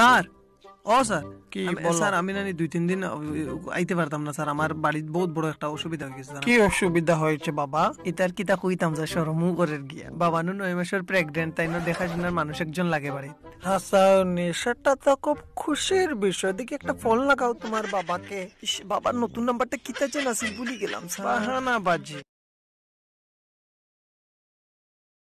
sir ও sir কি sir আমি নানি দুই তিন দিন আইতে পারতাম না স্যার আমার বাড়ির বহুত বড় একটা অসুবিধা হয়েছে কি অসুবিধা হয়েছে বাবা কইতাম যা করে গিয়া বাবা নু নয় মাসের প্রেগনেন্ট তাই না দেখাশোনার মানুষ একজন লাগে বাড়ি হ্যাঁ, স্যার নেশাটা তো খুব খুশির বিষয় দেখি একটা ফোন লাগাও তোমার বাবাকে বাবার নতুন নাম্বারটা কিতা চেন আসিস ভুলি গেলাম স্যার বাহানা বাজি